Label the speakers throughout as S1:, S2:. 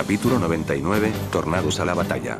S1: Capítulo 99, Tornados a la batalla.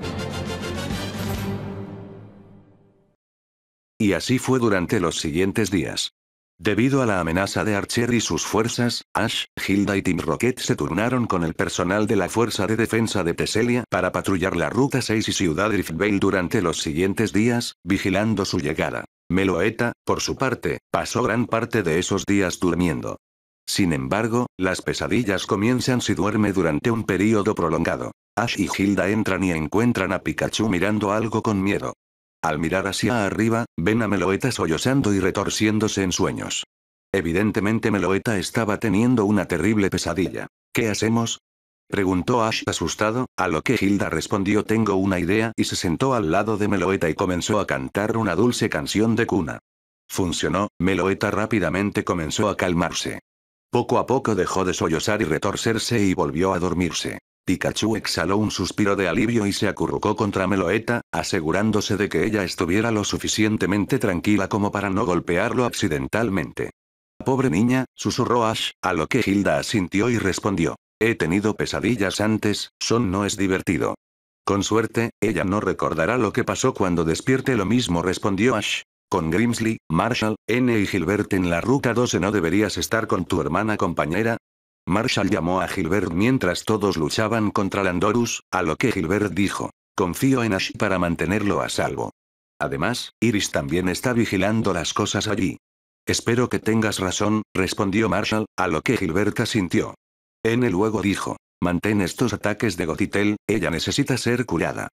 S1: Y así fue durante los siguientes días. Debido a la amenaza de Archer y sus fuerzas, Ash, Hilda y Team Rocket se turnaron con el personal de la Fuerza de Defensa de Teselia para patrullar la Ruta 6 y Ciudad Vale durante los siguientes días, vigilando su llegada. Meloeta, por su parte, pasó gran parte de esos días durmiendo. Sin embargo, las pesadillas comienzan si duerme durante un periodo prolongado. Ash y Hilda entran y encuentran a Pikachu mirando algo con miedo. Al mirar hacia arriba, ven a Meloeta sollozando y retorciéndose en sueños. Evidentemente Meloeta estaba teniendo una terrible pesadilla. ¿Qué hacemos? Preguntó Ash asustado, a lo que Hilda respondió tengo una idea y se sentó al lado de Meloeta y comenzó a cantar una dulce canción de cuna. Funcionó, Meloeta rápidamente comenzó a calmarse. Poco a poco dejó de sollozar y retorcerse y volvió a dormirse. Pikachu exhaló un suspiro de alivio y se acurrucó contra Meloeta, asegurándose de que ella estuviera lo suficientemente tranquila como para no golpearlo accidentalmente. Pobre niña, susurró Ash, a lo que Hilda asintió y respondió. He tenido pesadillas antes, son no es divertido. Con suerte, ella no recordará lo que pasó cuando despierte lo mismo respondió Ash. Con Grimsley, Marshall, N y Gilbert en la ruta 12 no deberías estar con tu hermana compañera. Marshall llamó a Gilbert mientras todos luchaban contra Landorus, a lo que Gilbert dijo. Confío en Ash para mantenerlo a salvo. Además, Iris también está vigilando las cosas allí. Espero que tengas razón, respondió Marshall, a lo que Gilbert asintió. N luego dijo, mantén estos ataques de Gotitel, ella necesita ser curada.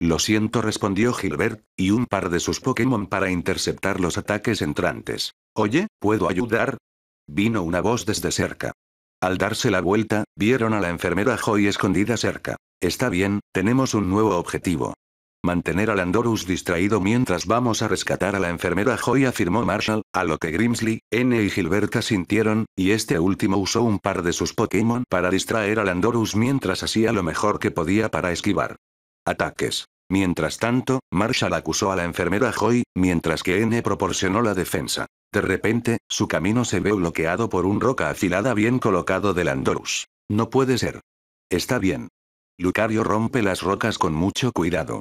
S1: Lo siento, respondió Gilbert, y un par de sus Pokémon para interceptar los ataques entrantes. Oye, ¿puedo ayudar? Vino una voz desde cerca. Al darse la vuelta, vieron a la enfermera Joy escondida cerca. Está bien, tenemos un nuevo objetivo. Mantener a Landorus distraído mientras vamos a rescatar a la enfermera Joy, afirmó Marshall, a lo que Grimsley, N y Gilbert sintieron, y este último usó un par de sus Pokémon para distraer al Landorus mientras hacía lo mejor que podía para esquivar. Ataques. Mientras tanto, Marshall acusó a la enfermera Joy, mientras que N proporcionó la defensa. De repente, su camino se ve bloqueado por un roca afilada bien colocado del Andorus. No puede ser. Está bien. Lucario rompe las rocas con mucho cuidado.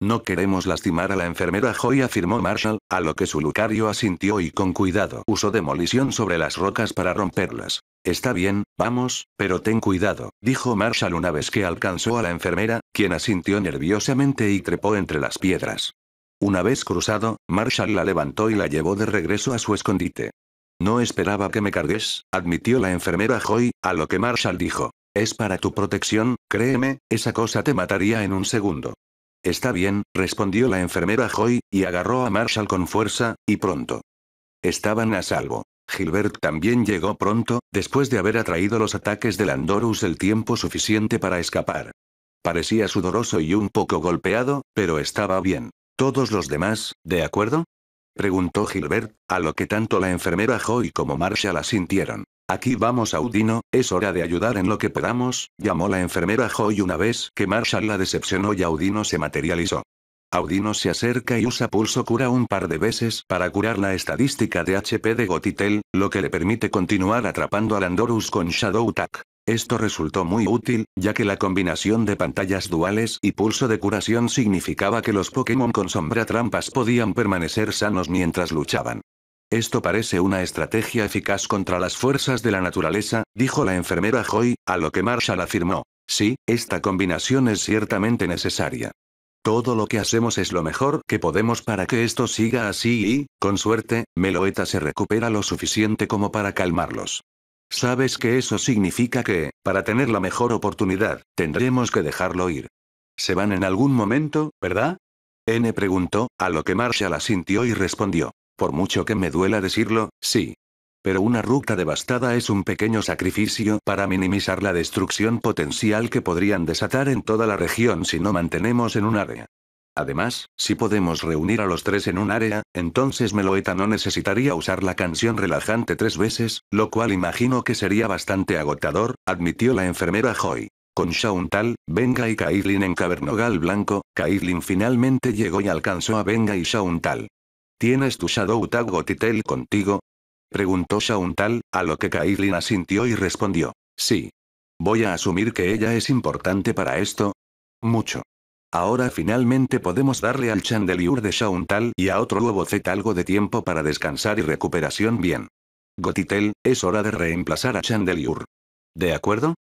S1: No queremos lastimar a la enfermera Joy, afirmó Marshall, a lo que su Lucario asintió y con cuidado usó demolición sobre las rocas para romperlas. Está bien, vamos, pero ten cuidado, dijo Marshall una vez que alcanzó a la enfermera, quien asintió nerviosamente y trepó entre las piedras. Una vez cruzado, Marshall la levantó y la llevó de regreso a su escondite. No esperaba que me cargues, admitió la enfermera Joy, a lo que Marshall dijo. Es para tu protección, créeme, esa cosa te mataría en un segundo. Está bien, respondió la enfermera Joy, y agarró a Marshall con fuerza, y pronto. Estaban a salvo. Gilbert también llegó pronto, después de haber atraído los ataques del Andorus el tiempo suficiente para escapar. Parecía sudoroso y un poco golpeado, pero estaba bien. ¿Todos los demás, de acuerdo? Preguntó Gilbert, a lo que tanto la enfermera Joy como Marshall sintieron. Aquí vamos Audino, es hora de ayudar en lo que podamos, llamó la enfermera Joy una vez que Marshall la decepcionó y Audino se materializó. Audino se acerca y usa pulso cura un par de veces para curar la estadística de HP de Gotitel, lo que le permite continuar atrapando al Andorus con Shadow Tack. Esto resultó muy útil, ya que la combinación de pantallas duales y pulso de curación significaba que los Pokémon con sombra trampas podían permanecer sanos mientras luchaban. Esto parece una estrategia eficaz contra las fuerzas de la naturaleza, dijo la enfermera Joy, a lo que Marshall afirmó. Sí, esta combinación es ciertamente necesaria. Todo lo que hacemos es lo mejor que podemos para que esto siga así y, con suerte, Meloeta se recupera lo suficiente como para calmarlos. Sabes que eso significa que, para tener la mejor oportunidad, tendremos que dejarlo ir. Se van en algún momento, ¿verdad? N preguntó, a lo que Marshall asintió y respondió. Por mucho que me duela decirlo, sí. Pero una ruta devastada es un pequeño sacrificio para minimizar la destrucción potencial que podrían desatar en toda la región si no mantenemos en un área. Además, si podemos reunir a los tres en un área, entonces Meloeta no necesitaría usar la canción relajante tres veces, lo cual imagino que sería bastante agotador, admitió la enfermera Joy. Con Shauntal, Venga y Caitlin en Cavernogal Blanco, Caitlin finalmente llegó y alcanzó a Venga y Shauntal. ¿Tienes tu Shadow Tag Gotitel contigo? Preguntó Shauntal, a lo que Caitlin asintió y respondió. Sí. Voy a asumir que ella es importante para esto. Mucho. Ahora finalmente podemos darle al chandelier de Shauntal y a otro huevo Z algo de tiempo para descansar y recuperación bien. Gotitel, es hora de reemplazar a Chandelier. ¿De acuerdo?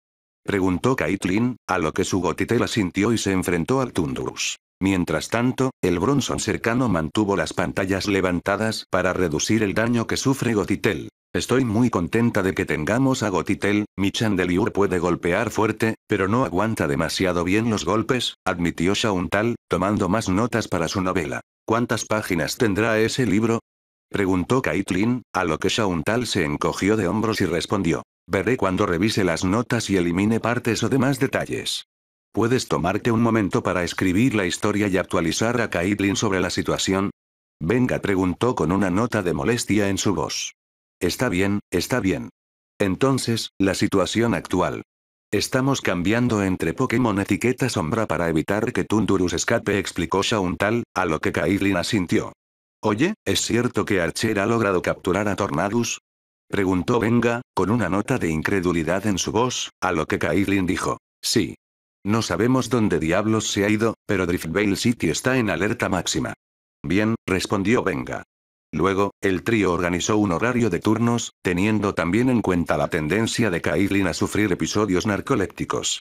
S1: Preguntó Caitlin, a lo que su Gotitel asintió y se enfrentó al Tundurus. Mientras tanto, el Bronson cercano mantuvo las pantallas levantadas para reducir el daño que sufre Gotitel. Estoy muy contenta de que tengamos a Gotitel, mi chandelier puede golpear fuerte, pero no aguanta demasiado bien los golpes, admitió Shauntal, tomando más notas para su novela. ¿Cuántas páginas tendrá ese libro? Preguntó Caitlin, a lo que Shauntal se encogió de hombros y respondió. Veré cuando revise las notas y elimine partes o demás detalles. ¿Puedes tomarte un momento para escribir la historia y actualizar a Caitlin sobre la situación? Venga, preguntó con una nota de molestia en su voz. Está bien, está bien. Entonces, la situación actual. Estamos cambiando entre Pokémon etiqueta sombra para evitar que Tundurus escape, explicó Shauntal, a lo que Caitlin asintió. Oye, ¿es cierto que Archer ha logrado capturar a Tornadus? Preguntó Venga, con una nota de incredulidad en su voz, a lo que Caitlin dijo. Sí, no sabemos dónde diablos se ha ido, pero Driftvale City está en alerta máxima. Bien, respondió Venga. Luego, el trío organizó un horario de turnos, teniendo también en cuenta la tendencia de Caitlin a sufrir episodios narcolépticos.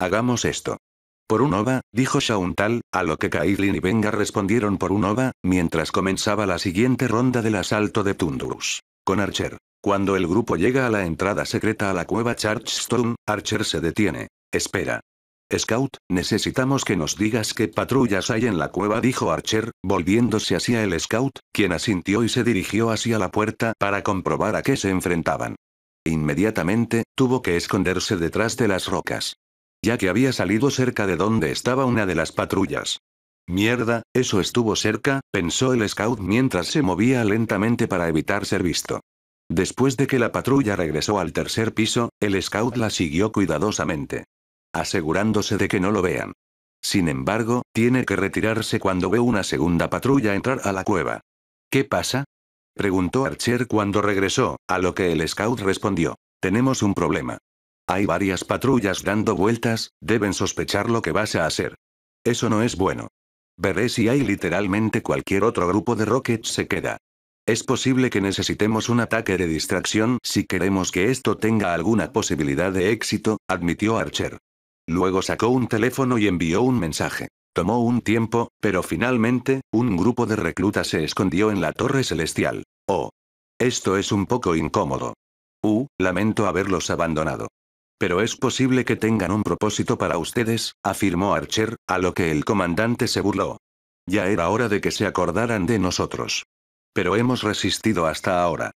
S1: Hagamos esto. Por un ova, dijo Shauntal, a lo que Caitlin y Venga respondieron por un ova, mientras comenzaba la siguiente ronda del asalto de Tundurus. Con Archer. Cuando el grupo llega a la entrada secreta a la cueva Stone, Archer se detiene. Espera. Scout, necesitamos que nos digas qué patrullas hay en la cueva, dijo Archer, volviéndose hacia el Scout, quien asintió y se dirigió hacia la puerta para comprobar a qué se enfrentaban. Inmediatamente, tuvo que esconderse detrás de las rocas. Ya que había salido cerca de donde estaba una de las patrullas. Mierda, eso estuvo cerca, pensó el scout mientras se movía lentamente para evitar ser visto. Después de que la patrulla regresó al tercer piso, el scout la siguió cuidadosamente asegurándose de que no lo vean. Sin embargo, tiene que retirarse cuando ve una segunda patrulla entrar a la cueva. ¿Qué pasa? preguntó Archer cuando regresó, a lo que el scout respondió. Tenemos un problema. Hay varias patrullas dando vueltas, deben sospechar lo que vas a hacer. Eso no es bueno. Veré si hay literalmente cualquier otro grupo de Rockets se queda. Es posible que necesitemos un ataque de distracción si queremos que esto tenga alguna posibilidad de éxito, admitió Archer. Luego sacó un teléfono y envió un mensaje. Tomó un tiempo, pero finalmente, un grupo de reclutas se escondió en la torre celestial. Oh. Esto es un poco incómodo. Uh, lamento haberlos abandonado. Pero es posible que tengan un propósito para ustedes, afirmó Archer, a lo que el comandante se burló. Ya era hora de que se acordaran de nosotros. Pero hemos resistido hasta ahora.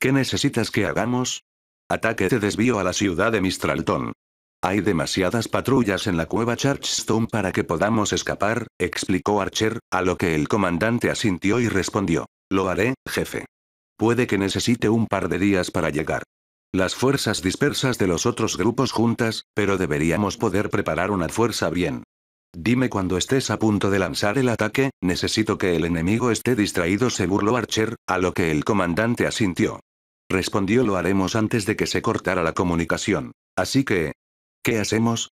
S1: ¿Qué necesitas que hagamos? Ataque de desvío a la ciudad de Mistralton. Hay demasiadas patrullas en la cueva Churchstone para que podamos escapar, explicó Archer, a lo que el comandante asintió y respondió. Lo haré, jefe. Puede que necesite un par de días para llegar. Las fuerzas dispersas de los otros grupos juntas, pero deberíamos poder preparar una fuerza bien. Dime cuando estés a punto de lanzar el ataque, necesito que el enemigo esté distraído, se burló Archer, a lo que el comandante asintió. Respondió lo haremos antes de que se cortara la comunicación. Así que, ¿Qué hacemos?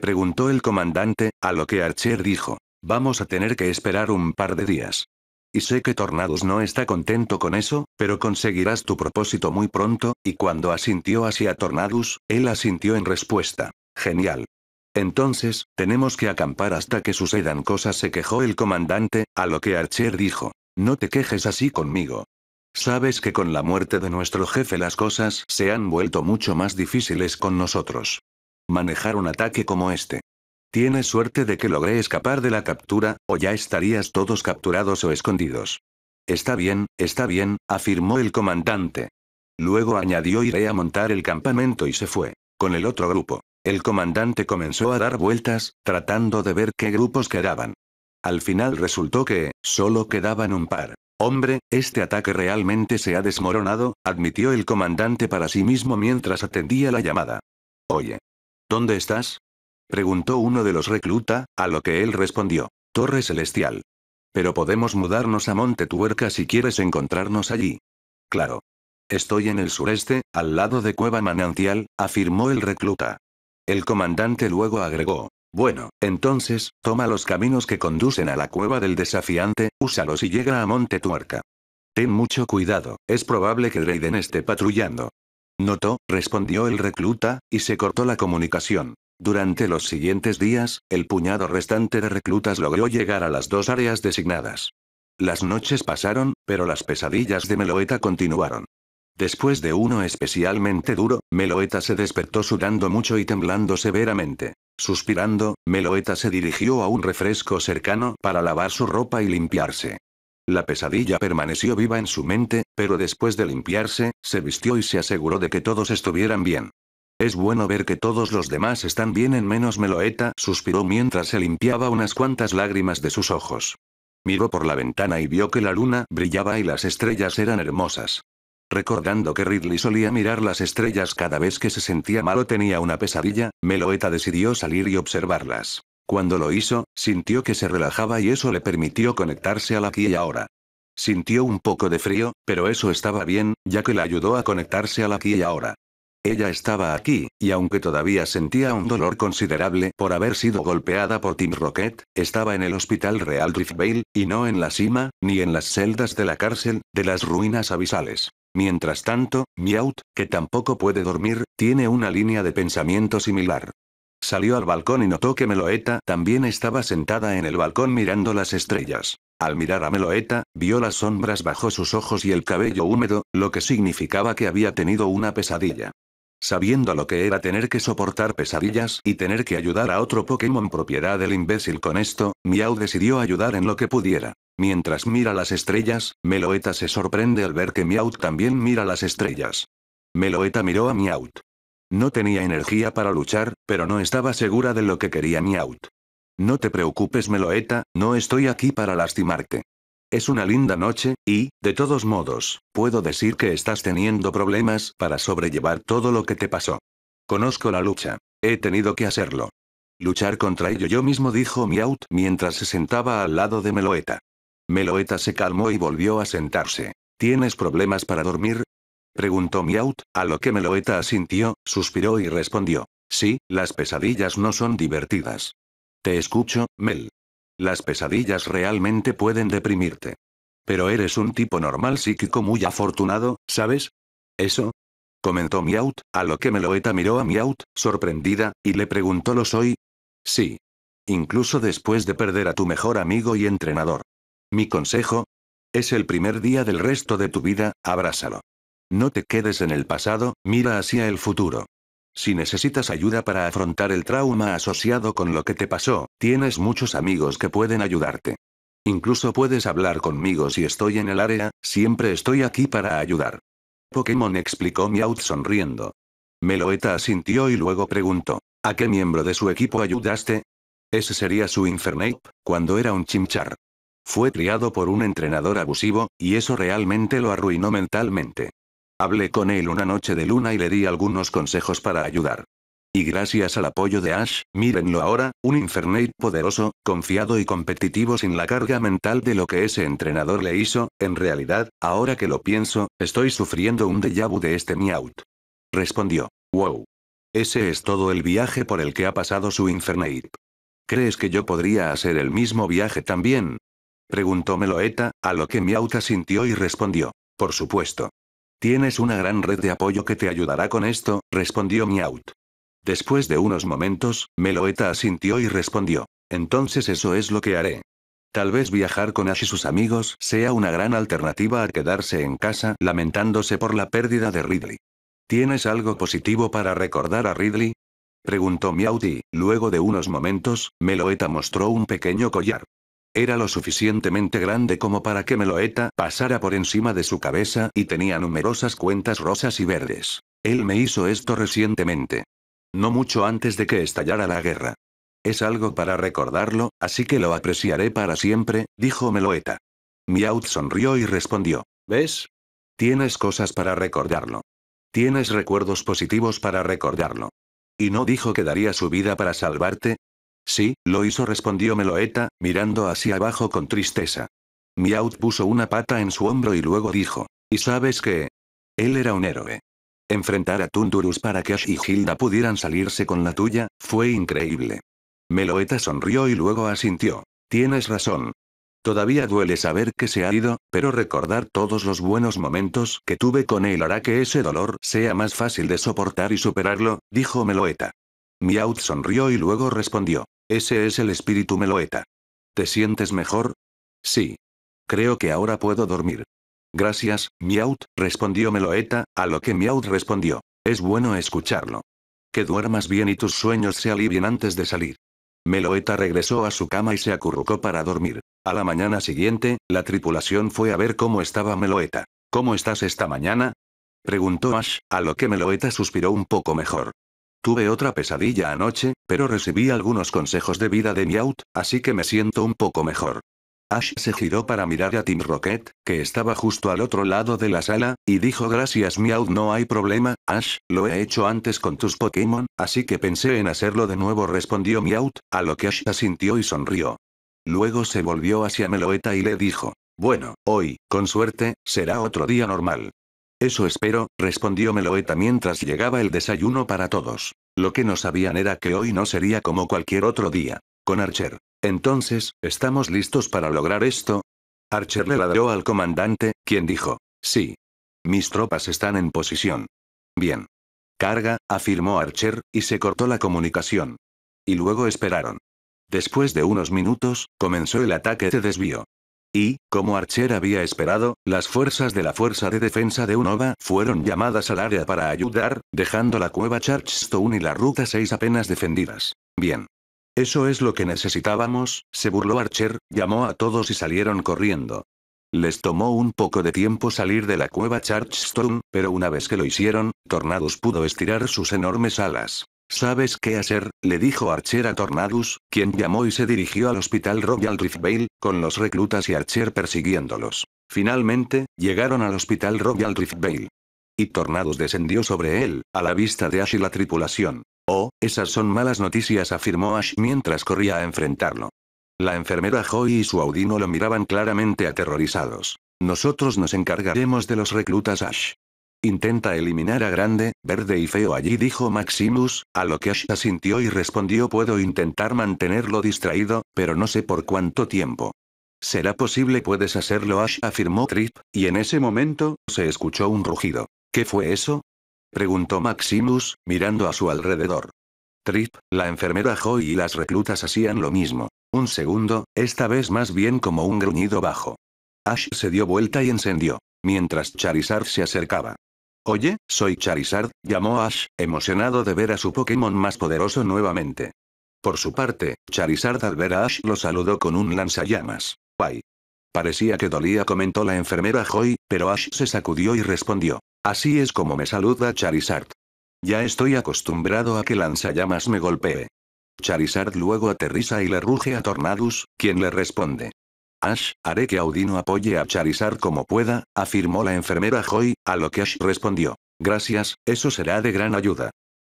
S1: preguntó el comandante, a lo que Archer dijo, vamos a tener que esperar un par de días. Y sé que Tornados no está contento con eso, pero conseguirás tu propósito muy pronto, y cuando asintió hacia Tornados, él asintió en respuesta. Genial. Entonces, tenemos que acampar hasta que sucedan cosas, se quejó el comandante, a lo que Archer dijo, no te quejes así conmigo. Sabes que con la muerte de nuestro jefe las cosas se han vuelto mucho más difíciles con nosotros manejar un ataque como este. Tienes suerte de que logré escapar de la captura, o ya estarías todos capturados o escondidos. Está bien, está bien, afirmó el comandante. Luego añadió iré a montar el campamento y se fue. Con el otro grupo. El comandante comenzó a dar vueltas, tratando de ver qué grupos quedaban. Al final resultó que, solo quedaban un par. Hombre, este ataque realmente se ha desmoronado, admitió el comandante para sí mismo mientras atendía la llamada. Oye, ¿Dónde estás? Preguntó uno de los recluta, a lo que él respondió. Torre Celestial. Pero podemos mudarnos a Monte Tuerca si quieres encontrarnos allí. Claro. Estoy en el sureste, al lado de Cueva Manantial, afirmó el recluta. El comandante luego agregó. Bueno, entonces, toma los caminos que conducen a la cueva del desafiante, úsalos y llega a Monte Tuerca. Ten mucho cuidado, es probable que Raiden esté patrullando. Notó, respondió el recluta, y se cortó la comunicación. Durante los siguientes días, el puñado restante de reclutas logró llegar a las dos áreas designadas. Las noches pasaron, pero las pesadillas de Meloeta continuaron. Después de uno especialmente duro, Meloeta se despertó sudando mucho y temblando severamente. Suspirando, Meloeta se dirigió a un refresco cercano para lavar su ropa y limpiarse. La pesadilla permaneció viva en su mente, pero después de limpiarse, se vistió y se aseguró de que todos estuvieran bien. Es bueno ver que todos los demás están bien en menos Meloeta, suspiró mientras se limpiaba unas cuantas lágrimas de sus ojos. Miró por la ventana y vio que la luna brillaba y las estrellas eran hermosas. Recordando que Ridley solía mirar las estrellas cada vez que se sentía mal o tenía una pesadilla, Meloeta decidió salir y observarlas. Cuando lo hizo, sintió que se relajaba y eso le permitió conectarse al aquí y ahora. Sintió un poco de frío, pero eso estaba bien, ya que la ayudó a conectarse al aquí y ahora. Ella estaba aquí, y aunque todavía sentía un dolor considerable por haber sido golpeada por Team Rocket, estaba en el Hospital Real Driftvale, y no en la cima, ni en las celdas de la cárcel, de las ruinas abisales. Mientras tanto, Meowth, que tampoco puede dormir, tiene una línea de pensamiento similar. Salió al balcón y notó que Meloeta también estaba sentada en el balcón mirando las estrellas. Al mirar a Meloeta, vio las sombras bajo sus ojos y el cabello húmedo, lo que significaba que había tenido una pesadilla. Sabiendo lo que era tener que soportar pesadillas y tener que ayudar a otro Pokémon propiedad del imbécil con esto, Miau decidió ayudar en lo que pudiera. Mientras mira las estrellas, Meloeta se sorprende al ver que Miau también mira las estrellas. Meloeta miró a Miau. No tenía energía para luchar, pero no estaba segura de lo que quería Miaut. No te preocupes, Meloeta, no estoy aquí para lastimarte. Es una linda noche, y, de todos modos, puedo decir que estás teniendo problemas para sobrellevar todo lo que te pasó. Conozco la lucha. He tenido que hacerlo. Luchar contra ello yo mismo, dijo Miaut mientras se sentaba al lado de Meloeta. Meloeta se calmó y volvió a sentarse. ¿Tienes problemas para dormir? preguntó Miaut, a lo que Meloeta asintió, suspiró y respondió. Sí, las pesadillas no son divertidas. Te escucho, Mel. Las pesadillas realmente pueden deprimirte. Pero eres un tipo normal psíquico muy afortunado, ¿sabes? ¿Eso? Comentó Miaut, a lo que Meloeta miró a Miaut, sorprendida, y le preguntó ¿lo soy? Sí. Incluso después de perder a tu mejor amigo y entrenador. Mi consejo, es el primer día del resto de tu vida, abrázalo. No te quedes en el pasado, mira hacia el futuro. Si necesitas ayuda para afrontar el trauma asociado con lo que te pasó, tienes muchos amigos que pueden ayudarte. Incluso puedes hablar conmigo si estoy en el área, siempre estoy aquí para ayudar. Pokémon explicó Meowth sonriendo. Meloeta asintió y luego preguntó, ¿a qué miembro de su equipo ayudaste? Ese sería su Infernape, cuando era un chimchar. Fue criado por un entrenador abusivo, y eso realmente lo arruinó mentalmente. Hablé con él una noche de luna y le di algunos consejos para ayudar. Y gracias al apoyo de Ash, mírenlo ahora, un Infernape poderoso, confiado y competitivo sin la carga mental de lo que ese entrenador le hizo, en realidad, ahora que lo pienso, estoy sufriendo un déjà vu de este Meowth. Respondió. Wow. Ese es todo el viaje por el que ha pasado su Infernape. ¿Crees que yo podría hacer el mismo viaje también? Preguntó Meloeta, a lo que Miauta sintió y respondió. Por supuesto. Tienes una gran red de apoyo que te ayudará con esto, respondió Miaut. Después de unos momentos, Meloeta asintió y respondió. Entonces eso es lo que haré. Tal vez viajar con Ash y sus amigos sea una gran alternativa a quedarse en casa lamentándose por la pérdida de Ridley. ¿Tienes algo positivo para recordar a Ridley? Preguntó Meowth y, luego de unos momentos, Meloeta mostró un pequeño collar. Era lo suficientemente grande como para que Meloeta pasara por encima de su cabeza y tenía numerosas cuentas rosas y verdes. Él me hizo esto recientemente. No mucho antes de que estallara la guerra. Es algo para recordarlo, así que lo apreciaré para siempre, dijo Meloeta. Miaut sonrió y respondió. ¿Ves? Tienes cosas para recordarlo. Tienes recuerdos positivos para recordarlo. ¿Y no dijo que daría su vida para salvarte? Sí, lo hizo respondió Meloeta, mirando hacia abajo con tristeza. Miaut puso una pata en su hombro y luego dijo. ¿Y sabes qué? Él era un héroe. Enfrentar a Tundurus para que Ash y Hilda pudieran salirse con la tuya, fue increíble. Meloeta sonrió y luego asintió. Tienes razón. Todavía duele saber que se ha ido, pero recordar todos los buenos momentos que tuve con él hará que ese dolor sea más fácil de soportar y superarlo, dijo Meloeta. Miaut sonrió y luego respondió. Ese es el espíritu Meloeta. ¿Te sientes mejor? Sí. Creo que ahora puedo dormir. Gracias, Miaut, respondió Meloeta, a lo que Miaut respondió. Es bueno escucharlo. Que duermas bien y tus sueños se alivien antes de salir. Meloeta regresó a su cama y se acurrucó para dormir. A la mañana siguiente, la tripulación fue a ver cómo estaba Meloeta. ¿Cómo estás esta mañana? Preguntó Ash, a lo que Meloeta suspiró un poco mejor. Tuve otra pesadilla anoche, pero recibí algunos consejos de vida de Miaut, así que me siento un poco mejor. Ash se giró para mirar a Tim Rocket, que estaba justo al otro lado de la sala, y dijo gracias Meowth no hay problema, Ash, lo he hecho antes con tus Pokémon, así que pensé en hacerlo de nuevo respondió Meowth, a lo que Ash asintió y sonrió. Luego se volvió hacia Meloeta y le dijo, bueno, hoy, con suerte, será otro día normal. Eso espero, respondió Meloeta mientras llegaba el desayuno para todos. Lo que no sabían era que hoy no sería como cualquier otro día. Con Archer. Entonces, ¿estamos listos para lograr esto? Archer le ladró al comandante, quien dijo. Sí. Mis tropas están en posición. Bien. Carga, afirmó Archer, y se cortó la comunicación. Y luego esperaron. Después de unos minutos, comenzó el ataque de desvío. Y, como Archer había esperado, las fuerzas de la Fuerza de Defensa de Unova fueron llamadas al área para ayudar, dejando la cueva Churchstone y la Ruta 6 apenas defendidas. Bien. Eso es lo que necesitábamos, se burló Archer, llamó a todos y salieron corriendo. Les tomó un poco de tiempo salir de la cueva Churchstone, pero una vez que lo hicieron, Tornados pudo estirar sus enormes alas. ¿Sabes qué hacer? le dijo Archer a Tornadus, quien llamó y se dirigió al hospital Royal Riftvale, con los reclutas y Archer persiguiéndolos. Finalmente, llegaron al hospital Royal Riftvale. Y Tornadus descendió sobre él, a la vista de Ash y la tripulación. Oh, esas son malas noticias, afirmó Ash mientras corría a enfrentarlo. La enfermera Joy y su audino lo miraban claramente aterrorizados. Nosotros nos encargaremos de los reclutas Ash. Intenta eliminar a Grande, Verde y Feo allí dijo Maximus, a lo que Ash asintió y respondió puedo intentar mantenerlo distraído, pero no sé por cuánto tiempo. Será posible puedes hacerlo Ash afirmó Trip, y en ese momento, se escuchó un rugido. ¿Qué fue eso? Preguntó Maximus, mirando a su alrededor. Trip, la enfermera Joy y las reclutas hacían lo mismo. Un segundo, esta vez más bien como un gruñido bajo. Ash se dio vuelta y encendió, mientras Charizard se acercaba. Oye, soy Charizard, llamó Ash, emocionado de ver a su Pokémon más poderoso nuevamente. Por su parte, Charizard al ver a Ash lo saludó con un lanzallamas. Bye. Parecía que dolía, comentó la enfermera Joy, pero Ash se sacudió y respondió. Así es como me saluda Charizard. Ya estoy acostumbrado a que lanzallamas me golpee. Charizard luego aterriza y le ruge a Tornadus, quien le responde. Ash, haré que Audino apoye a Charizard como pueda, afirmó la enfermera Joy, a lo que Ash respondió. Gracias, eso será de gran ayuda.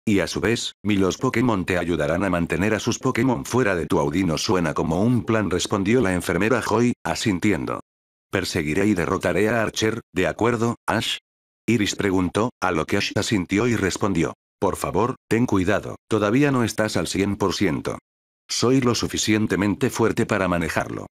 S1: Y a su vez, mi los Pokémon te ayudarán a mantener a sus Pokémon fuera de tu Audino suena como un plan respondió la enfermera Joy, asintiendo. Perseguiré y derrotaré a Archer, ¿de acuerdo, Ash? Iris preguntó, a lo que Ash asintió y respondió. Por favor, ten cuidado, todavía no estás al 100%. Soy lo suficientemente fuerte para manejarlo.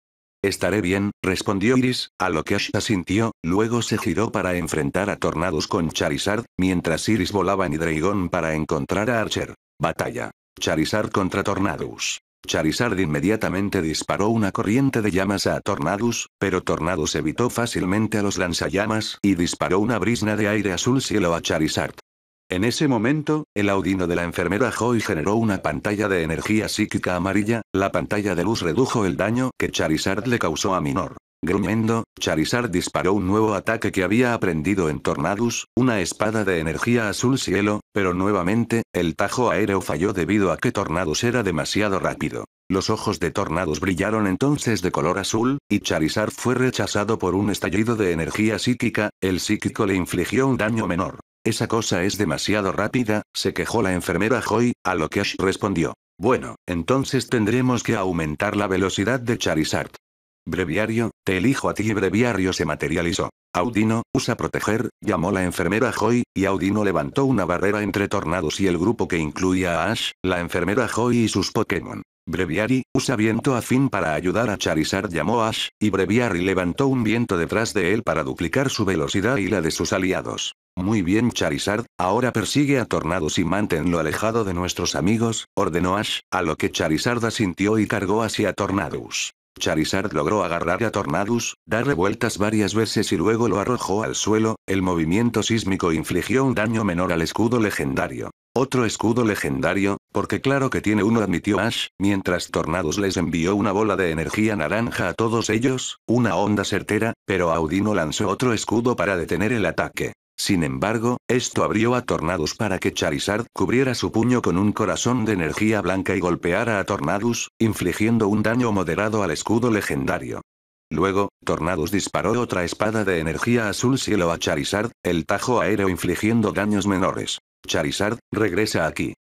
S1: Estaré bien, respondió Iris, a lo que Ash sintió. luego se giró para enfrentar a Tornados con Charizard, mientras Iris volaba en Hidreigon para encontrar a Archer. Batalla. Charizard contra Tornados. Charizard inmediatamente disparó una corriente de llamas a Tornados, pero Tornados evitó fácilmente a los lanzallamas y disparó una brisna de aire azul cielo a Charizard. En ese momento, el audino de la enfermera Joy generó una pantalla de energía psíquica amarilla, la pantalla de luz redujo el daño que Charizard le causó a Minor. Gruñendo, Charizard disparó un nuevo ataque que había aprendido en Tornadus, una espada de energía azul cielo, pero nuevamente, el tajo aéreo falló debido a que Tornadus era demasiado rápido. Los ojos de Tornadus brillaron entonces de color azul, y Charizard fue rechazado por un estallido de energía psíquica, el psíquico le infligió un daño menor. Esa cosa es demasiado rápida, se quejó la enfermera Joy, a lo que Ash respondió. Bueno, entonces tendremos que aumentar la velocidad de Charizard. Breviario, te elijo a ti y Breviario se materializó. Audino, usa proteger, llamó la enfermera Joy, y Audino levantó una barrera entre Tornados y el grupo que incluía a Ash, la enfermera Joy y sus Pokémon. Breviary, usa viento afín para ayudar a Charizard llamó Ash, y Breviary levantó un viento detrás de él para duplicar su velocidad y la de sus aliados. Muy bien Charizard, ahora persigue a Tornados y manténlo alejado de nuestros amigos, ordenó Ash, a lo que Charizard asintió y cargó hacia Tornados. Charizard logró agarrar a Tornadus, darle vueltas varias veces y luego lo arrojó al suelo, el movimiento sísmico infligió un daño menor al escudo legendario. Otro escudo legendario, porque claro que tiene uno admitió Ash, mientras Tornadus les envió una bola de energía naranja a todos ellos, una onda certera, pero Audino lanzó otro escudo para detener el ataque. Sin embargo, esto abrió a Tornadus para que Charizard cubriera su puño con un corazón de energía blanca y golpeara a Tornadus, infligiendo un daño moderado al escudo legendario. Luego, Tornadus disparó otra espada de energía azul cielo a Charizard, el tajo aéreo infligiendo daños menores. Charizard, regresa aquí.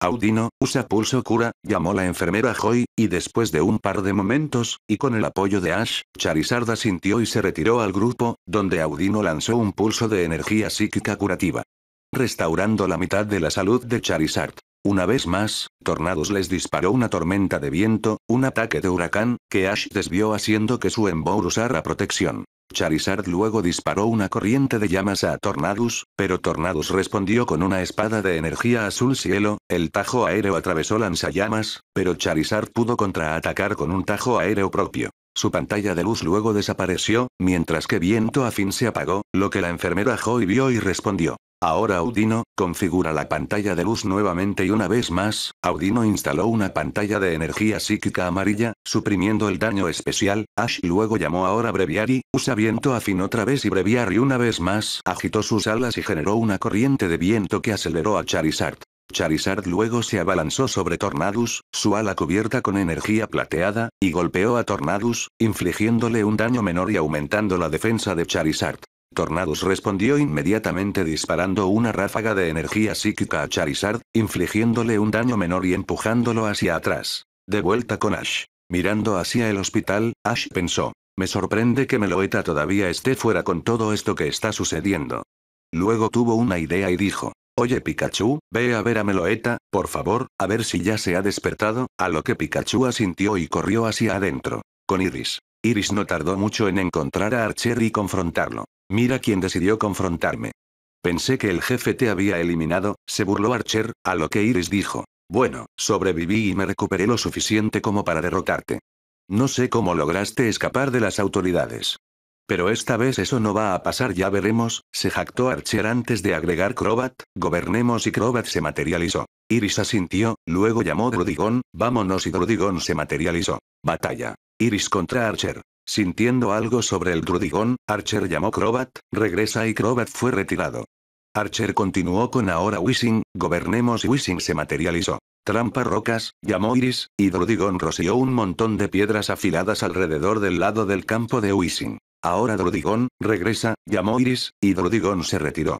S1: Audino, usa pulso cura, llamó la enfermera Joy, y después de un par de momentos, y con el apoyo de Ash, Charizard asintió y se retiró al grupo, donde Audino lanzó un pulso de energía psíquica curativa. Restaurando la mitad de la salud de Charizard. Una vez más, Tornados les disparó una tormenta de viento, un ataque de huracán, que Ash desvió haciendo que su Embow usara protección. Charizard luego disparó una corriente de llamas a Tornadus, pero Tornadus respondió con una espada de energía azul cielo, el tajo aéreo atravesó lanzallamas, pero Charizard pudo contraatacar con un tajo aéreo propio. Su pantalla de luz luego desapareció, mientras que viento afín se apagó, lo que la enfermera Joy vio y respondió. Ahora Audino, configura la pantalla de luz nuevamente y una vez más, Audino instaló una pantalla de energía psíquica amarilla, suprimiendo el daño especial, Ash luego llamó ahora Breviary, usa viento afín otra vez y Breviary una vez más agitó sus alas y generó una corriente de viento que aceleró a Charizard. Charizard luego se abalanzó sobre Tornadus, su ala cubierta con energía plateada, y golpeó a Tornadus, infligiéndole un daño menor y aumentando la defensa de Charizard. Tornados respondió inmediatamente disparando una ráfaga de energía psíquica a Charizard, infligiéndole un daño menor y empujándolo hacia atrás. De vuelta con Ash. Mirando hacia el hospital, Ash pensó. Me sorprende que Meloeta todavía esté fuera con todo esto que está sucediendo. Luego tuvo una idea y dijo. Oye Pikachu, ve a ver a Meloeta, por favor, a ver si ya se ha despertado, a lo que Pikachu asintió y corrió hacia adentro. Con Iris. Iris no tardó mucho en encontrar a Archer y confrontarlo. Mira quién decidió confrontarme. Pensé que el jefe te había eliminado, se burló Archer, a lo que Iris dijo. Bueno, sobreviví y me recuperé lo suficiente como para derrotarte. No sé cómo lograste escapar de las autoridades. Pero esta vez eso no va a pasar, ya veremos, se jactó Archer antes de agregar Crobat, gobernemos y Crobat se materializó. Iris asintió, luego llamó Drudigón, vámonos y Drudigón se materializó. Batalla. Iris contra Archer. Sintiendo algo sobre el Drudigón, Archer llamó Crobat, regresa y Crobat fue retirado. Archer continuó con ahora Wishing, gobernemos y Wishing se materializó. Trampa rocas, llamó Iris, y Drudigón roció un montón de piedras afiladas alrededor del lado del campo de Wishing. Ahora Drudigón, regresa, llamó Iris, y Drudigón se retiró.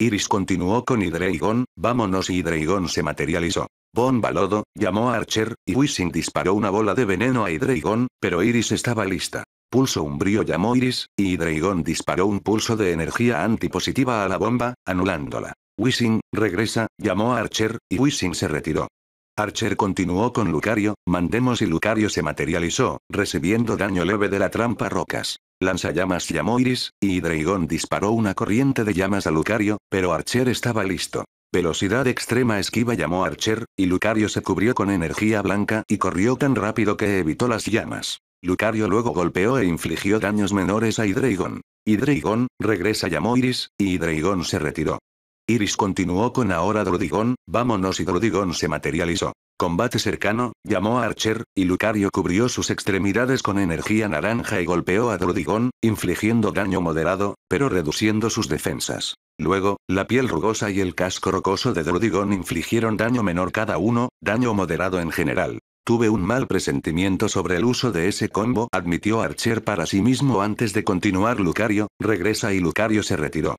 S1: Iris continuó con Hidreigon, vámonos y Hidreigon se materializó. Bomba Balodo, llamó a Archer, y Wishing disparó una bola de veneno a Hidreigon, pero Iris estaba lista. Pulso umbrío llamó Iris, y Hidreigon disparó un pulso de energía antipositiva a la bomba, anulándola. Wishing, regresa, llamó a Archer, y Wishing se retiró. Archer continuó con Lucario, Mandemos y Lucario se materializó, recibiendo daño leve de la trampa rocas lanzallamas llamó Iris, y Draigon disparó una corriente de llamas a Lucario, pero Archer estaba listo. Velocidad extrema esquiva llamó Archer, y Lucario se cubrió con energía blanca y corrió tan rápido que evitó las llamas. Lucario luego golpeó e infligió daños menores a Hydreigon. Hydreigon, regresa llamó Iris, y Hydreigon se retiró. Iris continuó con ahora Drudigón, vámonos y Drudigón se materializó. Combate cercano, llamó a Archer, y Lucario cubrió sus extremidades con energía naranja y golpeó a Drodigón, infligiendo daño moderado, pero reduciendo sus defensas. Luego, la piel rugosa y el casco rocoso de Drodigón infligieron daño menor cada uno, daño moderado en general. Tuve un mal presentimiento sobre el uso de ese combo, admitió Archer para sí mismo antes de continuar Lucario, regresa y Lucario se retiró.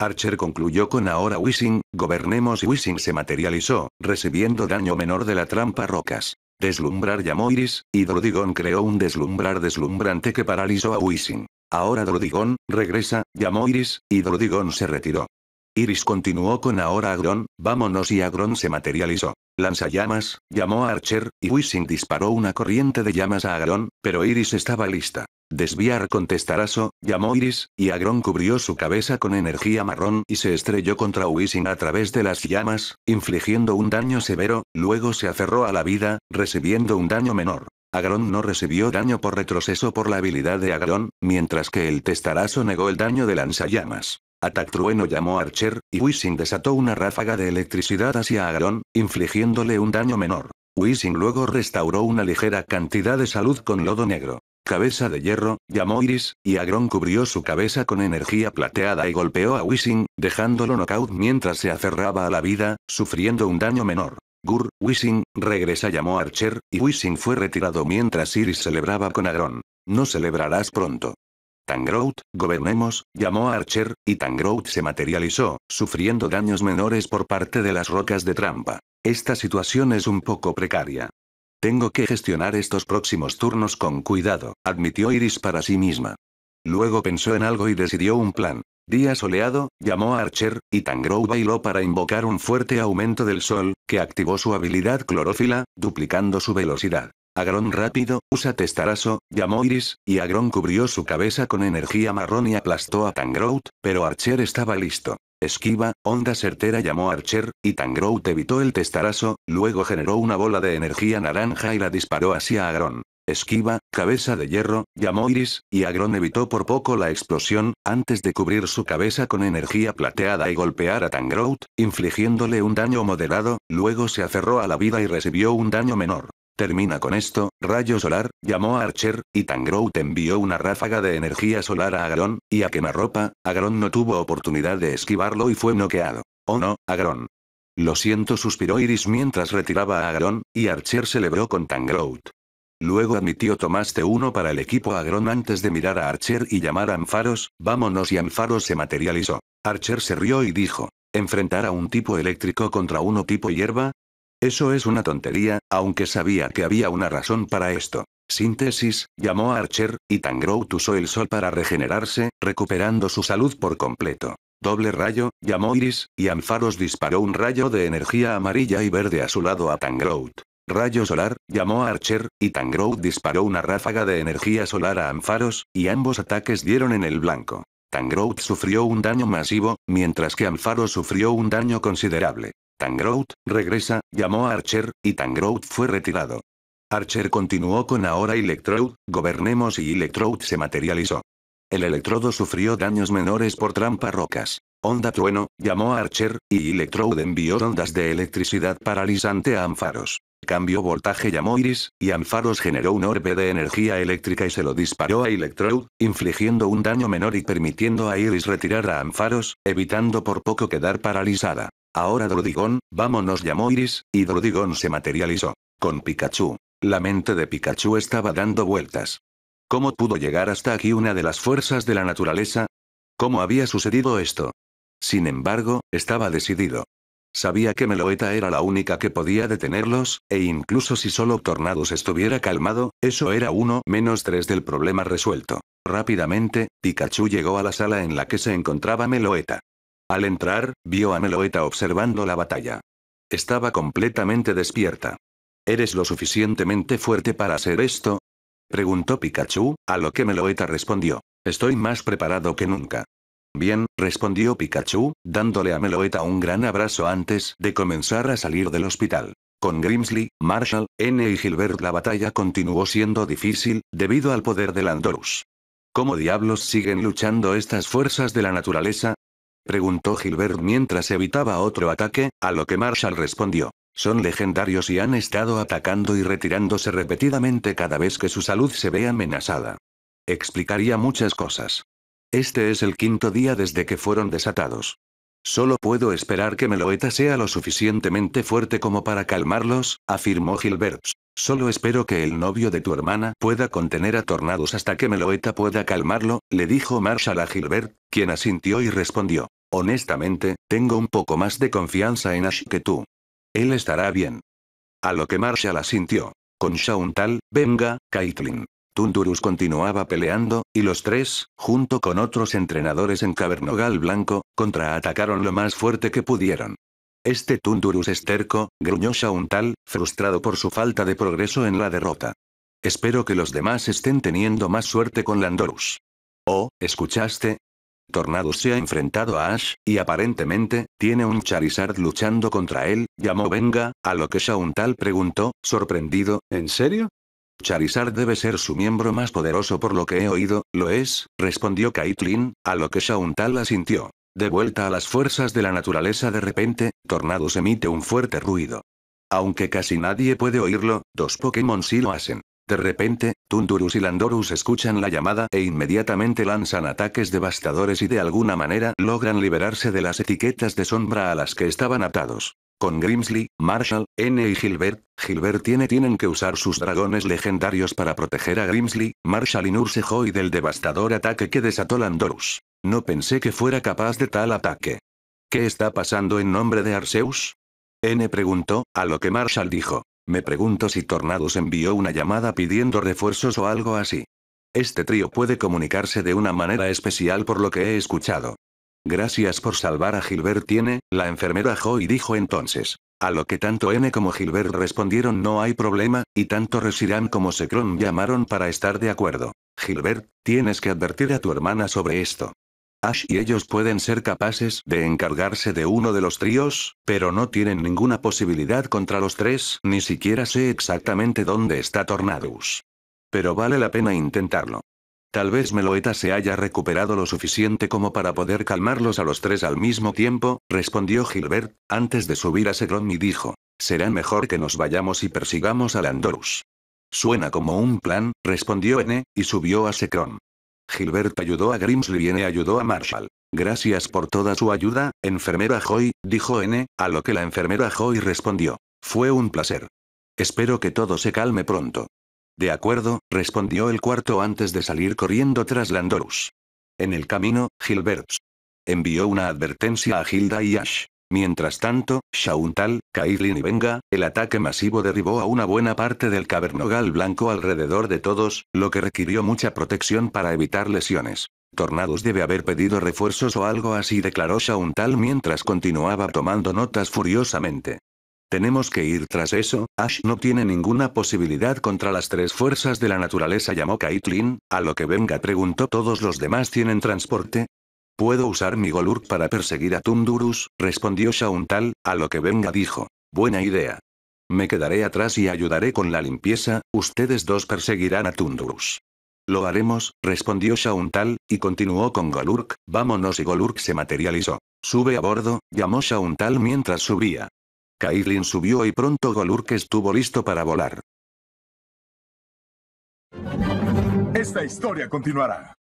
S1: Archer concluyó con ahora Wishing, gobernemos y Wishing se materializó, recibiendo daño menor de la trampa rocas. Deslumbrar llamó Iris, y Drodigón creó un deslumbrar deslumbrante que paralizó a Wishing. Ahora Drodigón, regresa, llamó Iris, y Drodigón se retiró. Iris continuó con ahora Agron, vámonos y Agron se materializó. Lanza llamas, llamó a Archer, y Wishing disparó una corriente de llamas a Agron, pero Iris estaba lista. Desviar con testarazo, llamó Iris, y Agron cubrió su cabeza con energía marrón y se estrelló contra Wisin a través de las llamas, infligiendo un daño severo, luego se aferró a la vida, recibiendo un daño menor. Agron no recibió daño por retroceso por la habilidad de Agron, mientras que el testarazo negó el daño de lanzallamas. Atac Trueno llamó Archer, y Wisin desató una ráfaga de electricidad hacia Agron, infligiéndole un daño menor. Wisin luego restauró una ligera cantidad de salud con lodo negro. Cabeza de hierro, llamó Iris, y Agron cubrió su cabeza con energía plateada y golpeó a Wishing, dejándolo knockout mientras se aferraba a la vida, sufriendo un daño menor. Gur, Wishing, regresa llamó Archer, y Wishing fue retirado mientras Iris celebraba con Agron. No celebrarás pronto. Tangrout, gobernemos, llamó a Archer, y Tangrout se materializó, sufriendo daños menores por parte de las rocas de trampa. Esta situación es un poco precaria. Tengo que gestionar estos próximos turnos con cuidado, admitió Iris para sí misma. Luego pensó en algo y decidió un plan. Día soleado, llamó a Archer, y Tangrou bailó para invocar un fuerte aumento del sol, que activó su habilidad clorófila, duplicando su velocidad. Agrón rápido, usa testarazo, llamó Iris, y Agrón cubrió su cabeza con energía marrón y aplastó a Tangrout, pero Archer estaba listo. Esquiva, onda certera llamó Archer, y Tangrout evitó el testarazo, luego generó una bola de energía naranja y la disparó hacia Agron. Esquiva, cabeza de hierro, llamó Iris, y Agron evitó por poco la explosión, antes de cubrir su cabeza con energía plateada y golpear a Tangrout, infligiéndole un daño moderado, luego se aferró a la vida y recibió un daño menor. Termina con esto, rayo solar, llamó a Archer, y Tangrout envió una ráfaga de energía solar a Agron y a quemarropa, Agron no tuvo oportunidad de esquivarlo y fue noqueado. Oh no, Agron. Lo siento suspiró Iris mientras retiraba a Agron y Archer celebró con Tangrout. Luego admitió tomaste uno para el equipo Agron antes de mirar a Archer y llamar a Ampharos, vámonos y Ampharos se materializó. Archer se rió y dijo, ¿enfrentar a un tipo eléctrico contra uno tipo hierba? Eso es una tontería, aunque sabía que había una razón para esto. Síntesis, llamó a Archer, y Tangrout usó el sol para regenerarse, recuperando su salud por completo. Doble rayo, llamó Iris, y Ampharos disparó un rayo de energía amarilla y verde a su lado a Tangrout. Rayo solar, llamó a Archer, y Tangrout disparó una ráfaga de energía solar a Ampharos, y ambos ataques dieron en el blanco. Tangrout sufrió un daño masivo, mientras que Ampharos sufrió un daño considerable. Tangrout, regresa, llamó a Archer, y Tangrout fue retirado. Archer continuó con ahora Electrode, gobernemos y Electrode se materializó. El electrodo sufrió daños menores por trampa rocas. Onda Trueno, llamó a Archer, y Electrode envió ondas de electricidad paralizante a Ampharos. Cambio voltaje llamó Iris, y Ampharos generó un orbe de energía eléctrica y se lo disparó a Electrode, infligiendo un daño menor y permitiendo a Iris retirar a Ampharos, evitando por poco quedar paralizada. Ahora Drodigón, vámonos llamó Iris, y Drodigón se materializó. Con Pikachu. La mente de Pikachu estaba dando vueltas. ¿Cómo pudo llegar hasta aquí una de las fuerzas de la naturaleza? ¿Cómo había sucedido esto? Sin embargo, estaba decidido. Sabía que Meloeta era la única que podía detenerlos, e incluso si solo Tornados estuviera calmado, eso era uno menos tres del problema resuelto. Rápidamente, Pikachu llegó a la sala en la que se encontraba Meloeta. Al entrar, vio a Meloeta observando la batalla. Estaba completamente despierta. ¿Eres lo suficientemente fuerte para hacer esto? Preguntó Pikachu, a lo que Meloeta respondió. Estoy más preparado que nunca. Bien, respondió Pikachu, dándole a Meloeta un gran abrazo antes de comenzar a salir del hospital. Con Grimsley, Marshall, N y Gilbert la batalla continuó siendo difícil, debido al poder del Andorus. ¿Cómo diablos siguen luchando estas fuerzas de la naturaleza? Preguntó Gilbert mientras evitaba otro ataque, a lo que Marshall respondió. Son legendarios y han estado atacando y retirándose repetidamente cada vez que su salud se ve amenazada. Explicaría muchas cosas. Este es el quinto día desde que fueron desatados. Solo puedo esperar que Meloeta sea lo suficientemente fuerte como para calmarlos, afirmó Gilbert. Solo espero que el novio de tu hermana pueda contener a Tornados hasta que Meloeta pueda calmarlo, le dijo Marshall a Gilbert, quien asintió y respondió. Honestamente, tengo un poco más de confianza en Ash que tú. Él estará bien. A lo que Marshall asintió. Con Shauntal, Venga, Caitlin. Tundurus continuaba peleando, y los tres, junto con otros entrenadores en Cavernogal Blanco, contraatacaron lo más fuerte que pudieron. Este Tundurus esterco, gruñó Shauntal, frustrado por su falta de progreso en la derrota. Espero que los demás estén teniendo más suerte con Landorus. Oh, ¿escuchaste? Tornado se ha enfrentado a Ash, y aparentemente, tiene un Charizard luchando contra él, llamó Venga, a lo que Shauntal preguntó, sorprendido, ¿en serio? Charizard debe ser su miembro más poderoso por lo que he oído, lo es, respondió Kaitlin, a lo que Shauntal asintió. De vuelta a las fuerzas de la naturaleza de repente, Tornados emite un fuerte ruido. Aunque casi nadie puede oírlo, dos Pokémon sí lo hacen. De repente, Tundurus y Landorus escuchan la llamada e inmediatamente lanzan ataques devastadores y de alguna manera logran liberarse de las etiquetas de sombra a las que estaban atados. Con Grimsley, Marshall, N y Gilbert, Gilbert tiene tienen que usar sus dragones legendarios para proteger a Grimsley, Marshall y Nurse Joy del devastador ataque que desató Landorus. No pensé que fuera capaz de tal ataque. ¿Qué está pasando en nombre de Arceus? N preguntó, a lo que Marshall dijo. Me pregunto si Tornados envió una llamada pidiendo refuerzos o algo así. Este trío puede comunicarse de una manera especial por lo que he escuchado. Gracias por salvar a Gilbert tiene, la enfermera Joy dijo entonces. A lo que tanto N como Gilbert respondieron no hay problema, y tanto Resiran como Secron llamaron para estar de acuerdo. Gilbert, tienes que advertir a tu hermana sobre esto. Ash y ellos pueden ser capaces de encargarse de uno de los tríos, pero no tienen ninguna posibilidad contra los tres, ni siquiera sé exactamente dónde está Tornadus. Pero vale la pena intentarlo. Tal vez Meloeta se haya recuperado lo suficiente como para poder calmarlos a los tres al mismo tiempo, respondió Gilbert, antes de subir a Sekron y dijo, será mejor que nos vayamos y persigamos a Landorus. Suena como un plan, respondió N, y subió a Secron. Gilbert ayudó a Grimsley y N ayudó a Marshall. Gracias por toda su ayuda, enfermera Joy, dijo N, a lo que la enfermera Joy respondió. Fue un placer. Espero que todo se calme pronto. De acuerdo, respondió el cuarto antes de salir corriendo tras Landorus. En el camino, Gilbert envió una advertencia a Hilda y Ash. Mientras tanto, Shauntal, Kaitlin y Venga, el ataque masivo derribó a una buena parte del cavernogal blanco alrededor de todos, lo que requirió mucha protección para evitar lesiones. Tornados debe haber pedido refuerzos o algo así, declaró Shauntal mientras continuaba tomando notas furiosamente. Tenemos que ir tras eso, Ash no tiene ninguna posibilidad contra las tres fuerzas de la naturaleza llamó Caitlin, a lo que Venga preguntó todos los demás tienen transporte, Puedo usar mi Golurk para perseguir a Tundurus, respondió Shauntal, a lo que venga dijo. Buena idea. Me quedaré atrás y ayudaré con la limpieza, ustedes dos perseguirán a Tundurus. Lo haremos, respondió Shauntal, y continuó con Golurk, vámonos y Golurk se materializó. Sube a bordo, llamó Shauntal mientras subía. Kailin subió y pronto Golurk estuvo listo para volar. Esta historia continuará.